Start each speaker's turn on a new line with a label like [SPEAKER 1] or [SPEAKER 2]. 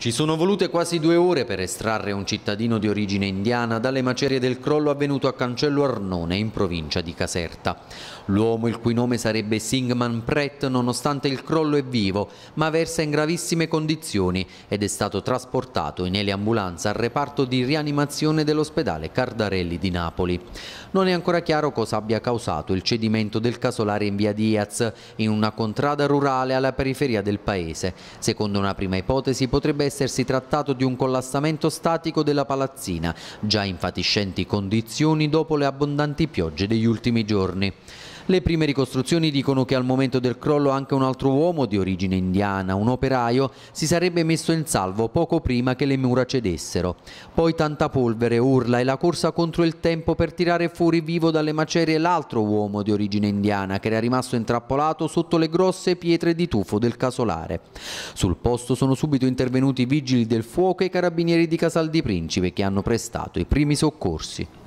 [SPEAKER 1] Ci sono volute quasi due ore per estrarre un cittadino di origine indiana dalle macerie del crollo avvenuto a Cancello Arnone, in provincia di Caserta. L'uomo, il cui nome sarebbe Singman Pret, nonostante il crollo è vivo, ma versa in gravissime condizioni ed è stato trasportato in eliambulanza al reparto di rianimazione dell'ospedale Cardarelli di Napoli. Non è ancora chiaro cosa abbia causato il cedimento del casolare in via Diaz, in una contrada rurale alla periferia del paese. Secondo una prima ipotesi potrebbe essere essersi trattato di un collassamento statico della palazzina, già in fatiscenti condizioni dopo le abbondanti piogge degli ultimi giorni. Le prime ricostruzioni dicono che al momento del crollo anche un altro uomo di origine indiana, un operaio, si sarebbe messo in salvo poco prima che le mura cedessero. Poi tanta polvere, urla e la corsa contro il tempo per tirare fuori vivo dalle macerie l'altro uomo di origine indiana che era rimasto intrappolato sotto le grosse pietre di tufo del casolare. Sul posto sono subito intervenuti i vigili del fuoco e i carabinieri di Casal di Principe che hanno prestato i primi soccorsi.